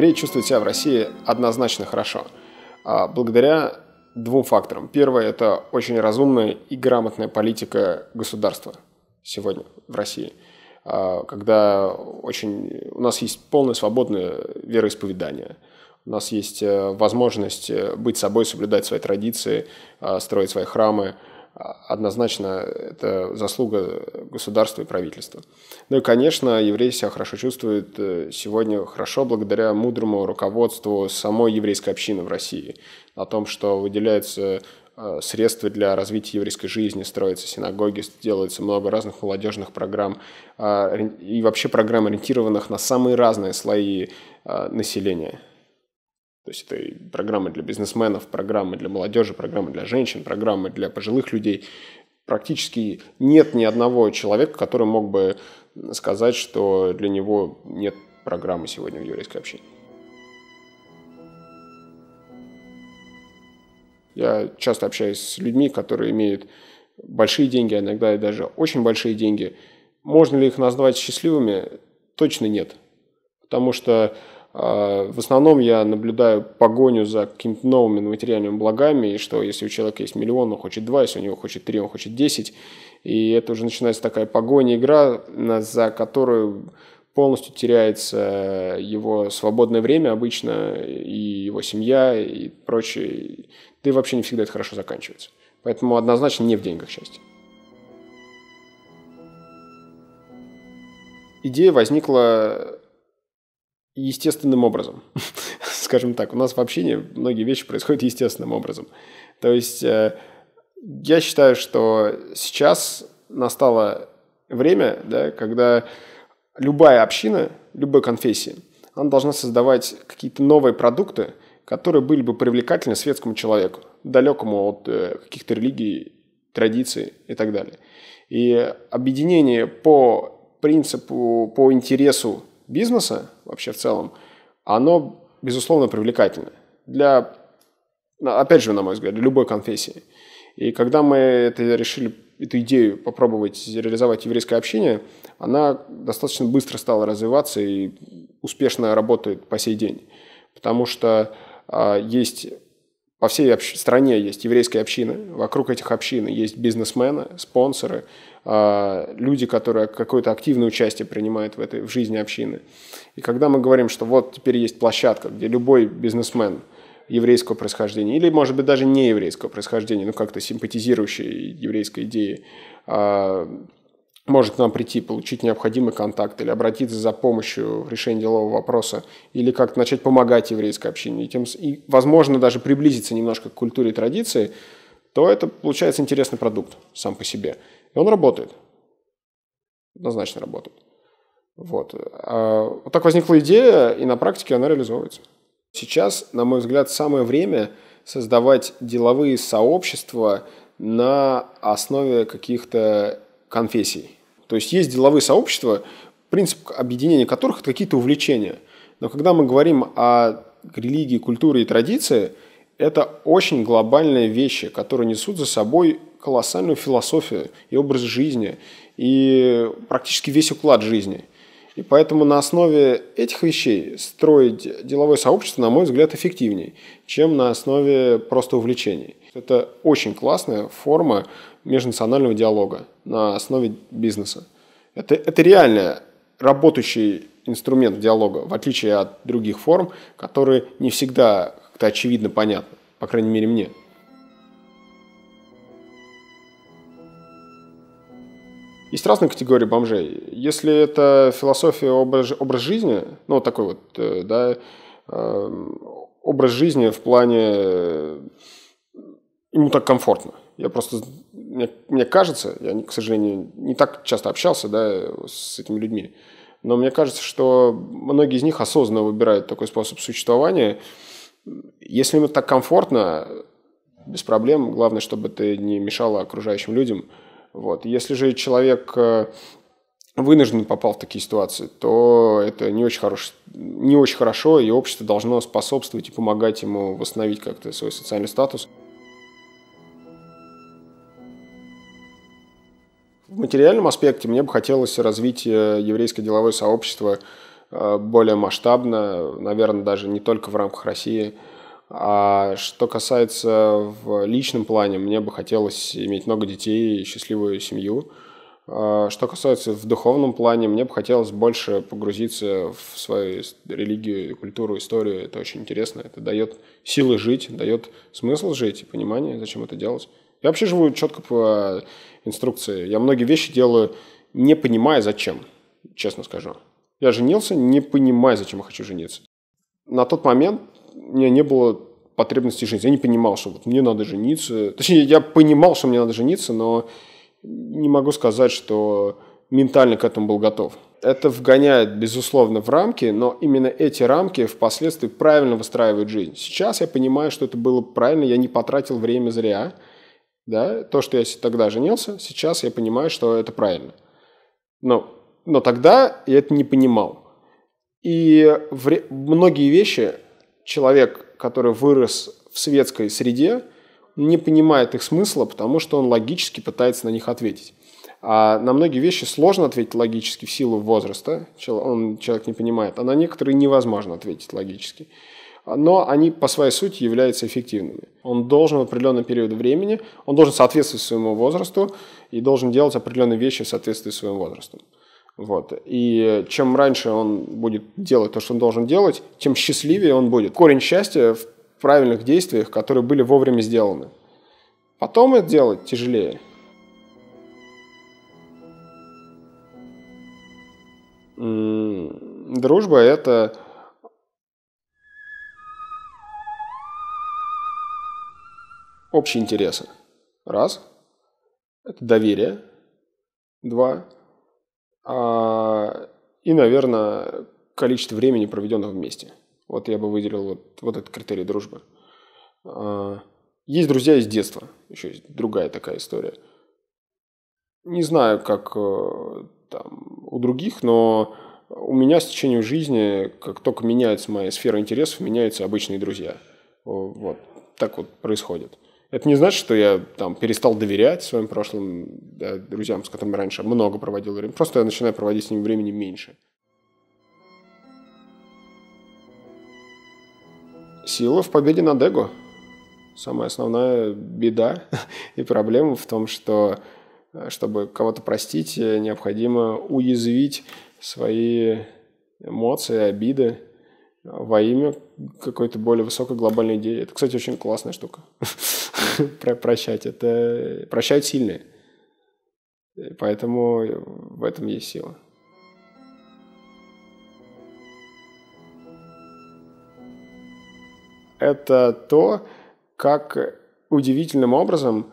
евреи чувствуют себя в России однозначно хорошо. А, благодаря двум факторам. Первое – это очень разумная и грамотная политика государства сегодня в России. А, когда очень... у нас есть полное свободное вероисповедание – у нас есть э, возможность э, быть собой, соблюдать свои традиции, э, строить свои храмы, однозначно это заслуга государства и правительства. Ну и, конечно, евреи себя хорошо чувствуют э, сегодня хорошо благодаря мудрому руководству самой еврейской общины в России, о том, что выделяются э, средства для развития еврейской жизни, строятся синагоги, делается много разных молодежных программ э, и вообще программ, ориентированных на самые разные слои населения – то есть это программы для бизнесменов, программы для молодежи, программы для женщин, программы для пожилых людей. Практически нет ни одного человека, который мог бы сказать, что для него нет программы сегодня в еврейской общине. Я часто общаюсь с людьми, которые имеют большие деньги, а иногда и даже очень большие деньги. Можно ли их назвать счастливыми? Точно нет. Потому что а, в основном я наблюдаю погоню за какими-то новыми материальными благами, и что если у человека есть миллион, он хочет два, если у него хочет три, он хочет десять. И это уже начинается такая погоня, игра, за которую полностью теряется его свободное время обычно, и его семья, и прочее. Да и вообще не всегда это хорошо заканчивается. Поэтому однозначно не в деньгах счастье. Идея возникла естественным образом. Скажем так, у нас в общении многие вещи происходят естественным образом. То есть э, я считаю, что сейчас настало время, да, когда любая община, любой конфессии, она должна создавать какие-то новые продукты, которые были бы привлекательны светскому человеку, далекому от э, каких-то религий, традиций и так далее. И объединение по принципу, по интересу бизнеса, вообще в целом, оно, безусловно, привлекательно для, опять же, на мой взгляд, для любой конфессии. И когда мы это решили эту идею попробовать реализовать еврейское общение, она достаточно быстро стала развиваться и успешно работает по сей день. Потому что э, есть по всей общ... стране есть еврейская община, вокруг этих общин есть бизнесмены, спонсоры, а, люди, которые какое-то активное участие принимают в, этой, в жизни общины. И когда мы говорим, что вот теперь есть площадка, где любой бизнесмен еврейского происхождения, или, может быть, даже не еврейского происхождения, но как-то симпатизирующей еврейской идеи, а, может к нам прийти, получить необходимый контакт или обратиться за помощью в решении делового вопроса, или как-то начать помогать еврейской общине, и, тем, и, возможно, даже приблизиться немножко к культуре и традиции, то это получается интересный продукт сам по себе. И он работает. Однозначно работает. Вот. А вот так возникла идея, и на практике она реализовывается. Сейчас, на мой взгляд, самое время создавать деловые сообщества на основе каких-то конфессий. То есть есть деловые сообщества, принцип объединения которых – это какие-то увлечения. Но когда мы говорим о религии, культуре и традиции, это очень глобальные вещи, которые несут за собой колоссальную философию и образ жизни, и практически весь уклад жизни. И поэтому на основе этих вещей строить деловое сообщество, на мой взгляд, эффективнее, чем на основе просто увлечений. Это очень классная форма межнационального диалога на основе бизнеса. Это, это реально работающий инструмент диалога, в отличие от других форм, которые не всегда как-то очевидно понятны, по крайней мере мне. Есть разные категории бомжей. Если это философия образ, образ жизни, ну вот такой вот, э, да, эм, образ жизни в плане э, ему так комфортно. Я просто мне, мне кажется, я, к сожалению, не так часто общался да, с этими людьми, но мне кажется, что многие из них осознанно выбирают такой способ существования. Если им так комфортно, без проблем, главное, чтобы ты не мешало окружающим людям. Вот. Если же человек э, вынужден попал в такие ситуации, то это не очень, хорош, не очень хорошо, и общество должно способствовать и помогать ему восстановить как-то свой социальный статус. В материальном аспекте мне бы хотелось развитие еврейское деловое сообщество э, более масштабно, наверное, даже не только в рамках России. А что касается в личном плане, мне бы хотелось иметь много детей и счастливую семью – а, что касается в духовном плане, мне бы хотелось больше погрузиться в свою религию, культуру, историю. Это очень интересно. Это дает силы жить, дает смысл жить, понимание, зачем это делать. Я вообще живу четко по инструкции. Я многие вещи делаю, не понимая зачем, честно скажу. Я женился, не понимая, зачем я хочу жениться. На тот момент у меня не было потребности жениться. Я не понимал, что вот мне надо жениться. Точнее, я понимал, что мне надо жениться, но не могу сказать, что ментально к этому был готов. Это вгоняет, безусловно, в рамки, но именно эти рамки впоследствии правильно выстраивают жизнь. Сейчас я понимаю, что это было правильно, я не потратил время зря. Да? То, что я тогда женился, сейчас я понимаю, что это правильно. Но, но тогда я это не понимал. И вре- многие вещи человек, который вырос в светской среде – не понимает их смысла, потому что он логически пытается на них ответить. А на многие вещи сложно ответить логически в силу возраста, он, человек не понимает, а на некоторые невозможно ответить логически. Но они по своей сути являются эффективными. Он должен в определенный период времени, он должен соответствовать своему возрасту и должен делать определенные вещи в соответствии с своим возрастом. Вот. И чем раньше он будет делать то, что он должен делать, тем счастливее он будет. Корень счастья в правильных действиях, которые были вовремя сделаны. Потом это делать тяжелее. Дружба — это общие интересы. Раз. Это доверие. Два. А, и, наверное, количество времени, проведенного вместе – вот я бы выделил вот, вот этот критерий дружбы. А, есть друзья из детства. Еще есть другая такая история. Не знаю, как э, там, у других, но у меня с течением жизни, как только меняется моя сфера интересов, меняются обычные друзья. Вот так вот происходит. Это не значит, что я там перестал доверять своим прошлым да, друзьям, с которыми раньше много проводил время. Просто я начинаю проводить с ними времени меньше. Сила в победе над эго. Самая основная беда и проблема в том, что э, чтобы кого-то простить, э, необходимо уязвить свои эмоции, обиды э, во имя какой-то более высокой глобальной идеи. Это, кстати, очень классная штука. Прощать. Это прощают сильные. Поэтому в этом есть сила. это то, как удивительным образом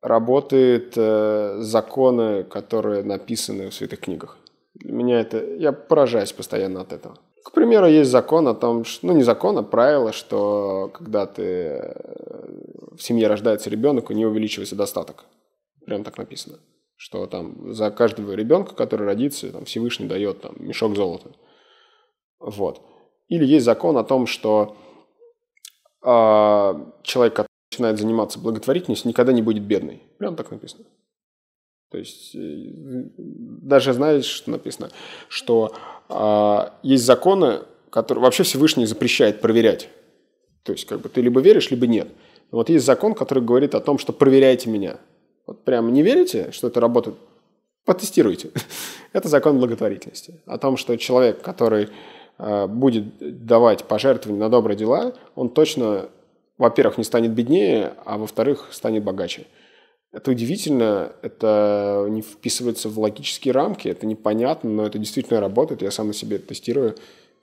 работают э, законы, которые написаны в святых книгах. Для меня это... Я поражаюсь постоянно от этого. К примеру, есть закон о том, что, ну не закон, а правило, что когда ты э, в семье рождается ребенок, у нее увеличивается достаток. Прям так написано. Что там за каждого ребенка, который родится, там, Всевышний дает там, мешок золота. Вот. Или есть закон о том, что а, человек, который начинает заниматься благотворительностью, никогда не будет бедный. Прям так написано. То есть э, даже знаешь, что написано, что а, есть законы, которые вообще Всевышний запрещает проверять. То есть как бы ты либо веришь, либо нет. Но вот есть закон, который говорит о том, что проверяйте меня. Вот прямо не верите, что это работает? Потестируйте. это закон благотворительности. О том, что человек, который Э, будет давать пожертвования на добрые дела, он точно, во-первых, не станет беднее, а во-вторых, станет богаче. Это удивительно, это не вписывается в логические рамки, это непонятно, но это действительно работает. Я сам на себе тестирую.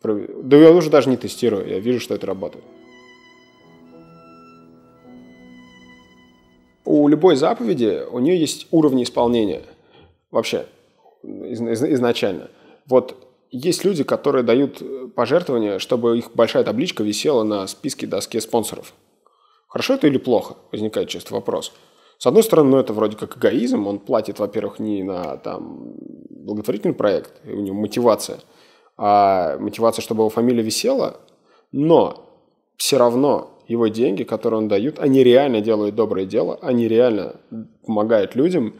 Да я уже даже не тестирую, я вижу, что это работает. У любой заповеди у нее есть уровни исполнения вообще изначально. Вот есть люди, которые дают э, пожертвования, чтобы их большая табличка висела на списке доске спонсоров. Хорошо это или плохо? Возникает чисто вопрос. С одной стороны, ну, это вроде как эгоизм, он платит, во-первых, не на там, благотворительный проект, у него мотивация, а мотивация, чтобы его фамилия висела, но все равно его деньги, которые он дает, они реально делают доброе дело, они реально помогают людям,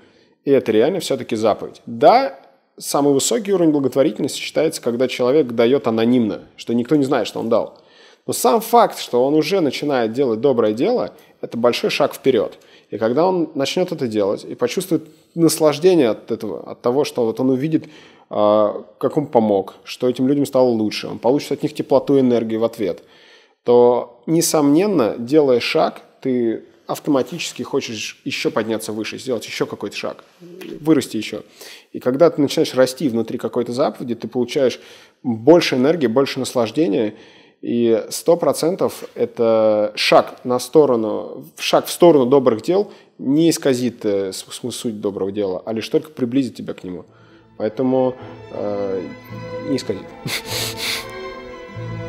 и это реально все-таки заповедь. Да, самый высокий уровень благотворительности считается, когда человек дает анонимно, что никто не знает, что он дал. Но сам факт, что он уже начинает делать доброе дело, это большой шаг вперед. И когда он начнет это делать и почувствует наслаждение от этого, от того, что вот он увидит, а, как он помог, что этим людям стало лучше, он получит от них теплоту и энергию в ответ, то, несомненно, делая шаг, ты автоматически хочешь еще подняться выше, сделать еще какой-то шаг, вырасти еще. И когда ты начинаешь расти внутри какой-то заповеди, ты получаешь больше энергии, больше наслаждения, и 100% это шаг на сторону, шаг в сторону добрых дел не исказит э, суть доброго дела, а лишь только приблизит тебя к нему. Поэтому э, не исказит.